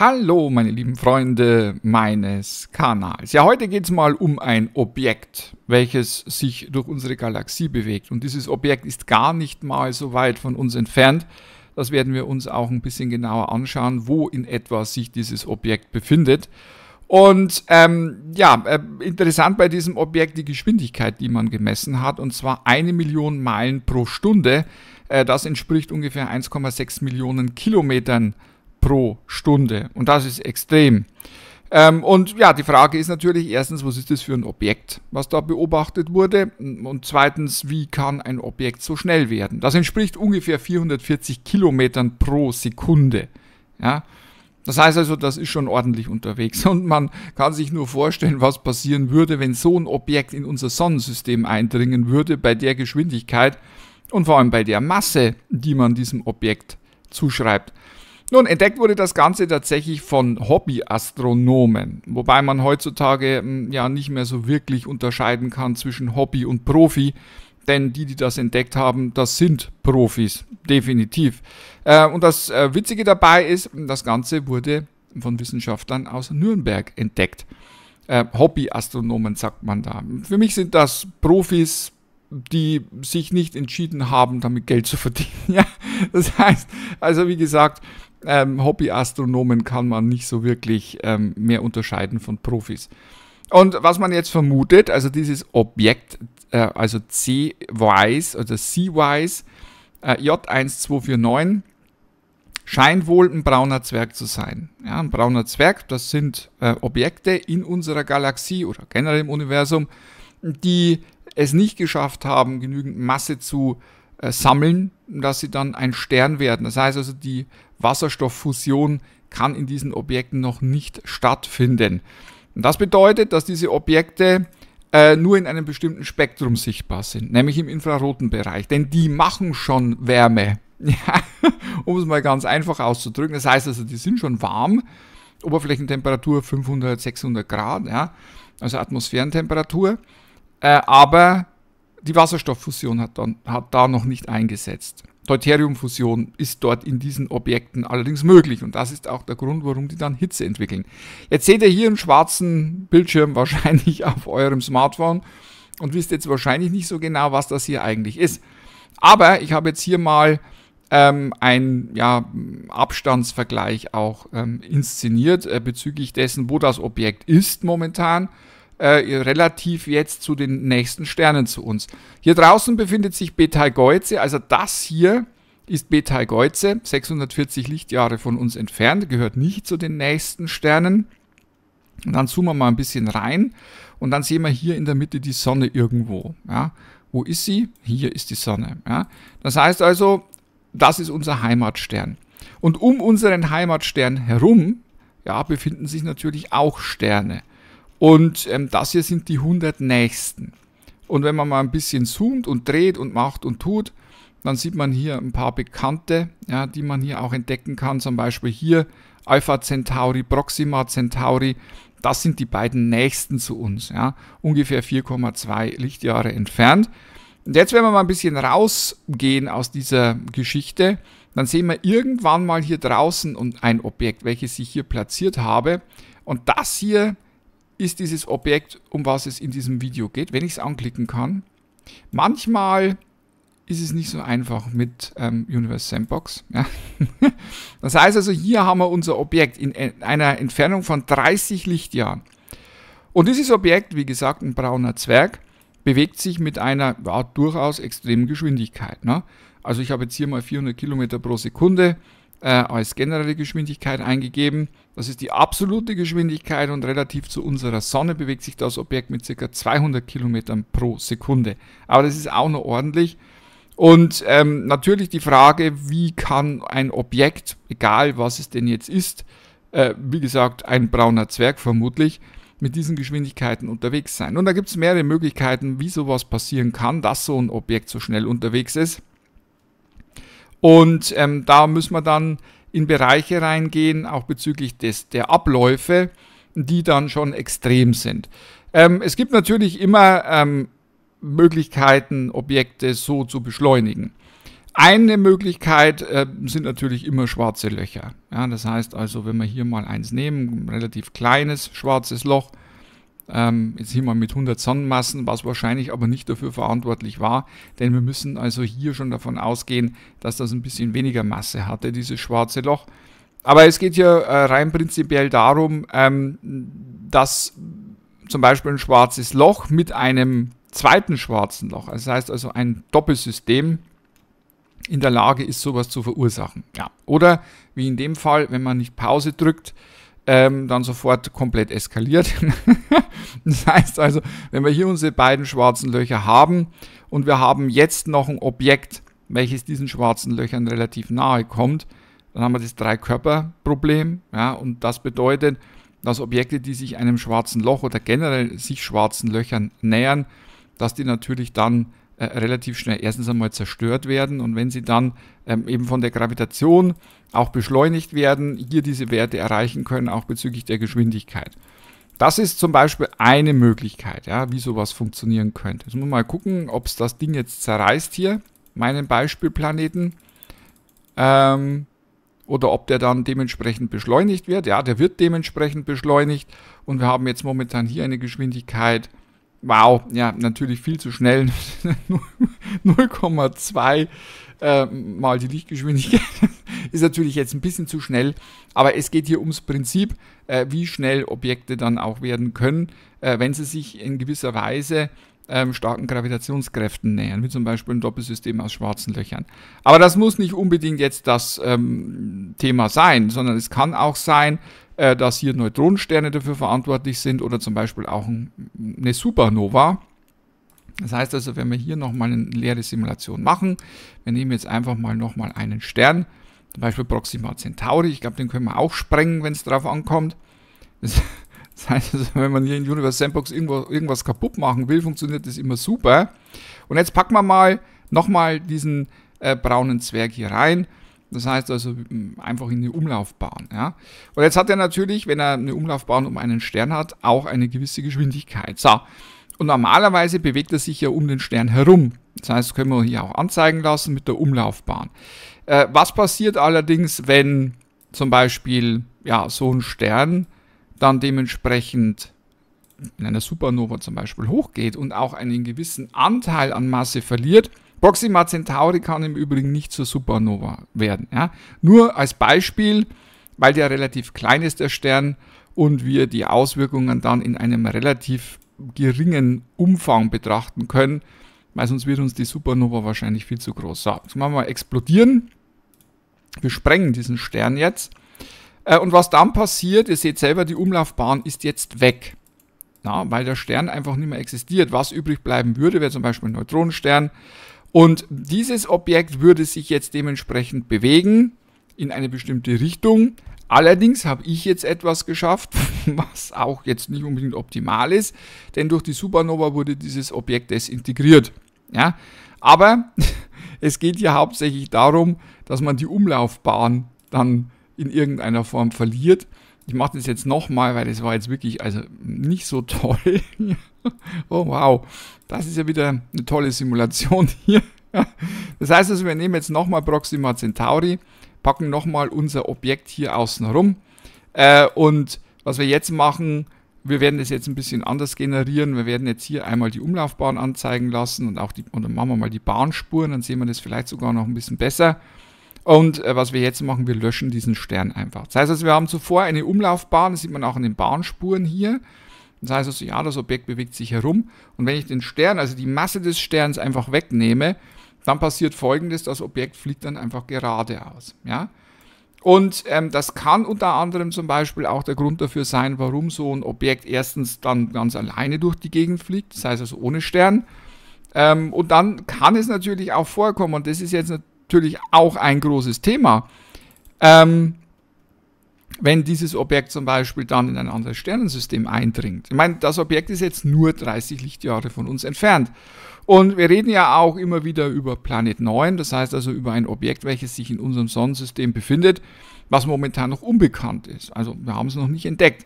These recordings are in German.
Hallo meine lieben Freunde meines Kanals. Ja, heute geht es mal um ein Objekt, welches sich durch unsere Galaxie bewegt. Und dieses Objekt ist gar nicht mal so weit von uns entfernt. Das werden wir uns auch ein bisschen genauer anschauen, wo in etwa sich dieses Objekt befindet. Und ähm, ja, äh, interessant bei diesem Objekt die Geschwindigkeit, die man gemessen hat, und zwar eine Million Meilen pro Stunde. Äh, das entspricht ungefähr 1,6 Millionen Kilometern pro Stunde. Und das ist extrem. Ähm, und ja, die Frage ist natürlich erstens, was ist das für ein Objekt, was da beobachtet wurde? Und zweitens, wie kann ein Objekt so schnell werden? Das entspricht ungefähr 440 Kilometern pro Sekunde. Ja? Das heißt also, das ist schon ordentlich unterwegs. Und man kann sich nur vorstellen, was passieren würde, wenn so ein Objekt in unser Sonnensystem eindringen würde, bei der Geschwindigkeit und vor allem bei der Masse, die man diesem Objekt zuschreibt. Nun, entdeckt wurde das Ganze tatsächlich von Hobbyastronomen, wobei man heutzutage hm, ja nicht mehr so wirklich unterscheiden kann zwischen Hobby und Profi, denn die, die das entdeckt haben, das sind Profis, definitiv. Äh, und das äh, Witzige dabei ist, hm, das Ganze wurde von Wissenschaftlern aus Nürnberg entdeckt. Äh, Hobbyastronomen sagt man da. Für mich sind das Profis, die sich nicht entschieden haben, damit Geld zu verdienen. Ja, das heißt, also wie gesagt, ähm, Hobbyastronomen kann man nicht so wirklich ähm, mehr unterscheiden von Profis. Und was man jetzt vermutet, also dieses Objekt, äh, also C-Wise oder C-Wise äh, J1249, scheint wohl ein brauner Zwerg zu sein. Ja, ein brauner Zwerg, das sind äh, Objekte in unserer Galaxie oder generell im Universum, die es nicht geschafft haben, genügend Masse zu äh, sammeln, dass sie dann ein Stern werden. Das heißt also, die Wasserstofffusion kann in diesen Objekten noch nicht stattfinden. Und das bedeutet, dass diese Objekte äh, nur in einem bestimmten Spektrum sichtbar sind, nämlich im infraroten Bereich, denn die machen schon Wärme. um es mal ganz einfach auszudrücken. Das heißt also, die sind schon warm, Oberflächentemperatur 500, 600 Grad, ja, also Atmosphärentemperatur, äh, aber die Wasserstofffusion hat, dann, hat da noch nicht eingesetzt. Deuteriumfusion ist dort in diesen Objekten allerdings möglich und das ist auch der Grund, warum die dann Hitze entwickeln. Jetzt seht ihr hier einen schwarzen Bildschirm wahrscheinlich auf eurem Smartphone und wisst jetzt wahrscheinlich nicht so genau, was das hier eigentlich ist. Aber ich habe jetzt hier mal ähm, ein ja, Abstandsvergleich auch ähm, inszeniert äh, bezüglich dessen, wo das Objekt ist momentan äh, relativ jetzt zu den nächsten Sternen zu uns. Hier draußen befindet sich Betelgeuse, also das hier ist Betelgeuse, 640 Lichtjahre von uns entfernt, gehört nicht zu den nächsten Sternen. Und dann zoomen wir mal ein bisschen rein und dann sehen wir hier in der Mitte die Sonne irgendwo. Ja. Wo ist sie? Hier ist die Sonne. Ja. Das heißt also, das ist unser Heimatstern. Und um unseren Heimatstern herum ja, befinden sich natürlich auch Sterne. Und ähm, das hier sind die 100 nächsten. Und wenn man mal ein bisschen zoomt und dreht und macht und tut, dann sieht man hier ein paar bekannte, ja, die man hier auch entdecken kann. Zum Beispiel hier Alpha Centauri, Proxima Centauri. Das sind die beiden nächsten zu uns, ja, ungefähr 4,2 Lichtjahre entfernt. Und jetzt, wenn wir mal ein bisschen rausgehen aus dieser Geschichte, dann sehen wir irgendwann mal hier draußen ein Objekt, welches ich hier platziert habe. Und das hier ist dieses Objekt, um was es in diesem Video geht, wenn ich es anklicken kann. Manchmal ist es nicht so einfach mit ähm, Universe Sandbox. Ja. das heißt also, hier haben wir unser Objekt in e-, einer Entfernung von 30 Lichtjahren. Und dieses Objekt, wie gesagt, ein brauner Zwerg, bewegt sich mit einer ja, durchaus extremen Geschwindigkeit. Ne? Also ich habe jetzt hier mal 400 Kilometer pro Sekunde äh, als generelle Geschwindigkeit eingegeben. Das ist die absolute Geschwindigkeit und relativ zu unserer Sonne bewegt sich das Objekt mit ca. 200 km pro Sekunde. Aber das ist auch noch ordentlich. Und ähm, natürlich die Frage, wie kann ein Objekt, egal was es denn jetzt ist, äh, wie gesagt, ein brauner Zwerg vermutlich, mit diesen Geschwindigkeiten unterwegs sein. Und da gibt es mehrere Möglichkeiten, wie sowas passieren kann, dass so ein Objekt so schnell unterwegs ist. Und ähm, da müssen wir dann in Bereiche reingehen, auch bezüglich des, der Abläufe, die dann schon extrem sind. Ähm, es gibt natürlich immer ähm, Möglichkeiten, Objekte so zu beschleunigen. Eine Möglichkeit äh, sind natürlich immer schwarze Löcher. Ja, das heißt also, wenn wir hier mal eins nehmen, ein relativ kleines schwarzes Loch, ähm, jetzt sind wir mit 100 Sonnenmassen, was wahrscheinlich aber nicht dafür verantwortlich war, denn wir müssen also hier schon davon ausgehen, dass das ein bisschen weniger Masse hatte, dieses schwarze Loch. Aber es geht hier äh, rein prinzipiell darum, ähm, dass zum Beispiel ein schwarzes Loch mit einem zweiten schwarzen Loch, also das heißt also ein Doppelsystem, in der Lage ist, sowas zu verursachen. Ja. Oder wie in dem Fall, wenn man nicht Pause drückt, ähm, dann sofort komplett eskaliert. das heißt also, wenn wir hier unsere beiden schwarzen Löcher haben und wir haben jetzt noch ein Objekt, welches diesen schwarzen Löchern relativ nahe kommt, dann haben wir das Drei-Körper-Problem. Ja, und das bedeutet, dass Objekte, die sich einem schwarzen Loch oder generell sich schwarzen Löchern nähern, dass die natürlich dann äh, relativ schnell erstens einmal zerstört werden und wenn sie dann ähm, eben von der Gravitation auch beschleunigt werden, hier diese Werte erreichen können, auch bezüglich der Geschwindigkeit. Das ist zum Beispiel eine Möglichkeit, ja, wie sowas funktionieren könnte. Jetzt muss man mal gucken, ob es das Ding jetzt zerreißt hier, meinen Beispielplaneten, ähm, oder ob der dann dementsprechend beschleunigt wird. Ja, der wird dementsprechend beschleunigt und wir haben jetzt momentan hier eine Geschwindigkeit Wow, ja, natürlich viel zu schnell. 0,2 äh, mal die Lichtgeschwindigkeit ist natürlich jetzt ein bisschen zu schnell, aber es geht hier ums Prinzip, äh, wie schnell Objekte dann auch werden können, äh, wenn sie sich in gewisser Weise ähm, starken Gravitationskräften nähern, wie zum Beispiel ein Doppelsystem aus schwarzen Löchern. Aber das muss nicht unbedingt jetzt das ähm, Thema sein, sondern es kann auch sein, äh, dass hier Neutronensterne dafür verantwortlich sind oder zum Beispiel auch eine Supernova. Das heißt also, wenn wir hier nochmal eine leere Simulation machen, wir nehmen jetzt einfach mal nochmal einen Stern, zum Beispiel Proxima Centauri, ich glaube, den können wir auch sprengen, wenn es drauf ankommt. Das, das heißt also, wenn man hier in Universe Sandbox irgendwo, irgendwas kaputt machen will, funktioniert das immer super. Und jetzt packen wir mal nochmal diesen äh, braunen Zwerg hier rein das heißt also einfach in eine Umlaufbahn. Ja? Und jetzt hat er natürlich, wenn er eine Umlaufbahn um einen Stern hat, auch eine gewisse Geschwindigkeit. So. Und normalerweise bewegt er sich ja um den Stern herum. Das heißt, können wir hier auch anzeigen lassen mit der Umlaufbahn. Äh, was passiert allerdings, wenn zum Beispiel ja, so ein Stern dann dementsprechend in einer Supernova zum Beispiel hochgeht und auch einen gewissen Anteil an Masse verliert? Proxima Centauri kann im Übrigen nicht zur Supernova werden. Ja? Nur als Beispiel, weil der relativ klein ist, der Stern, und wir die Auswirkungen dann in einem relativ geringen Umfang betrachten können, weil sonst wird uns die Supernova wahrscheinlich viel zu groß. So, jetzt machen wir mal explodieren. Wir sprengen diesen Stern jetzt. Äh, und was dann passiert, ihr seht selber, die Umlaufbahn ist jetzt weg. Ja, weil der Stern einfach nicht mehr existiert. Was übrig bleiben würde, wäre zum Beispiel ein Neutronenstern und dieses Objekt würde sich jetzt dementsprechend bewegen in eine bestimmte Richtung. Allerdings habe ich jetzt etwas geschafft, was auch jetzt nicht unbedingt optimal ist, denn durch die Supernova wurde dieses Objekt desintegriert. Ja? Aber es geht ja hauptsächlich darum, dass man die Umlaufbahn dann in irgendeiner Form verliert ich mache das jetzt nochmal, weil das war jetzt wirklich also nicht so toll. oh wow, das ist ja wieder eine tolle Simulation hier. Das heißt also, wir nehmen jetzt nochmal Proxima Centauri, packen nochmal unser Objekt hier außen rum. Äh, und was wir jetzt machen, wir werden das jetzt ein bisschen anders generieren. Wir werden jetzt hier einmal die Umlaufbahn anzeigen lassen und auch die, und dann machen wir mal die Bahnspuren, dann sehen wir das vielleicht sogar noch ein bisschen besser. Und äh, was wir jetzt machen, wir löschen diesen Stern einfach. Das heißt also, wir haben zuvor eine Umlaufbahn, das sieht man auch in den Bahnspuren hier. Das heißt also, ja, das Objekt bewegt sich herum. Und wenn ich den Stern, also die Masse des Sterns einfach wegnehme, dann passiert folgendes, das Objekt fliegt dann einfach geradeaus. Ja? Und ähm, das kann unter anderem zum Beispiel auch der Grund dafür sein, warum so ein Objekt erstens dann ganz alleine durch die Gegend fliegt, das heißt also ohne Stern. Ähm, und dann kann es natürlich auch vorkommen, und das ist jetzt natürlich, natürlich auch ein großes Thema. Ähm, wenn dieses Objekt zum Beispiel dann in ein anderes Sternensystem eindringt. Ich meine, das Objekt ist jetzt nur 30 Lichtjahre von uns entfernt. Und wir reden ja auch immer wieder über Planet 9, das heißt also über ein Objekt, welches sich in unserem Sonnensystem befindet, was momentan noch unbekannt ist. Also wir haben es noch nicht entdeckt.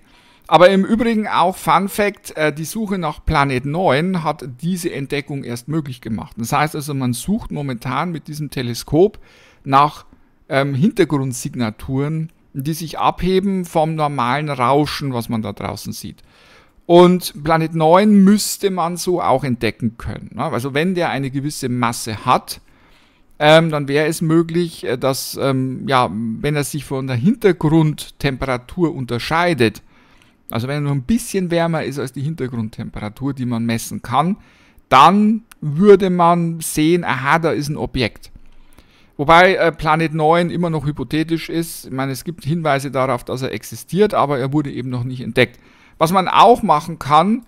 Aber im Übrigen auch Fun Fact, äh, die Suche nach Planet 9 hat diese Entdeckung erst möglich gemacht. Das heißt also, man sucht momentan mit diesem Teleskop nach ähm, Hintergrundsignaturen, die sich abheben vom normalen Rauschen, was man da draußen sieht. Und Planet 9 müsste man so auch entdecken können. Ne? Also wenn der eine gewisse Masse hat, ähm, dann wäre es möglich, äh, dass, ähm, ja, wenn er sich von der Hintergrundtemperatur unterscheidet, also wenn er nur ein bisschen wärmer ist als die Hintergrundtemperatur, die man messen kann, dann würde man sehen, aha, da ist ein Objekt. Wobei äh, Planet 9 immer noch hypothetisch ist. Ich meine, es gibt Hinweise darauf, dass er existiert, aber er wurde eben noch nicht entdeckt. Was man auch machen kann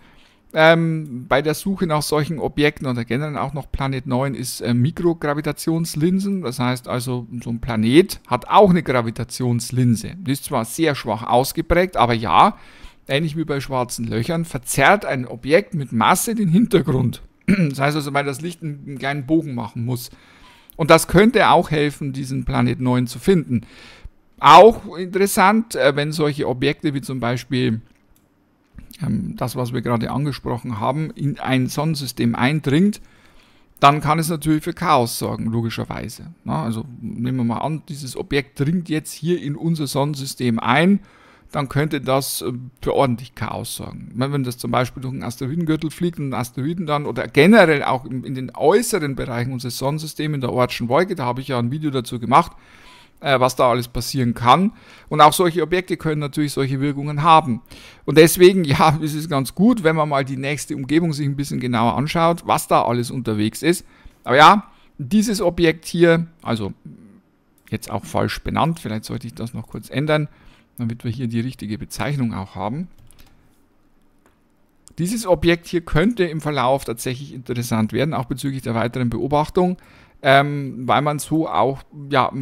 ähm, bei der Suche nach solchen Objekten oder generell auch noch Planet 9 ist äh, Mikrogravitationslinsen. Das heißt also, so ein Planet hat auch eine Gravitationslinse. Die ist zwar sehr schwach ausgeprägt, aber ja, ähnlich wie bei schwarzen Löchern, verzerrt ein Objekt mit Masse den Hintergrund. Das heißt also, weil das Licht einen kleinen Bogen machen muss. Und das könnte auch helfen, diesen Planet 9 zu finden. Auch interessant, äh, wenn solche Objekte wie zum Beispiel ähm, das, was wir gerade angesprochen haben, in ein Sonnensystem eindringt, dann kann es natürlich für Chaos sorgen, logischerweise. Ne? also nehmen wir mal an, dieses Objekt dringt jetzt hier in unser Sonnensystem ein dann könnte das äh, für ordentlich Chaos sorgen. Wenn das zum Beispiel durch einen Asteroidengürtel fliegt und Asteroiden dann oder generell auch in den äußeren Bereichen unseres Sonnensystems in der Ortschen Wolke, da habe ich ja ein Video dazu gemacht, äh, was da alles passieren kann. Und auch solche Objekte können natürlich solche Wirkungen haben. Und deswegen, ja, es ist ganz gut, wenn man mal die nächste Umgebung sich ein bisschen genauer anschaut, was da alles unterwegs ist. Aber ja, dieses Objekt hier, also jetzt auch falsch benannt. Vielleicht sollte ich das noch kurz ändern, damit wir hier die richtige Bezeichnung auch haben. Dieses Objekt hier könnte im Verlauf tatsächlich interessant werden, auch bezüglich der weiteren Beobachtung, ähm, weil man so auch ja,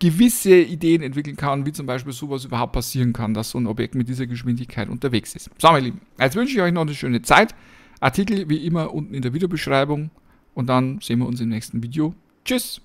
gewisse Ideen entwickeln kann, wie zum Beispiel sowas überhaupt passieren kann, dass so ein Objekt mit dieser Geschwindigkeit unterwegs ist. So, meine Lieben, jetzt wünsche ich euch noch eine schöne Zeit. Artikel wie immer unten in der Videobeschreibung und dann sehen wir uns im nächsten Video. Tschüss!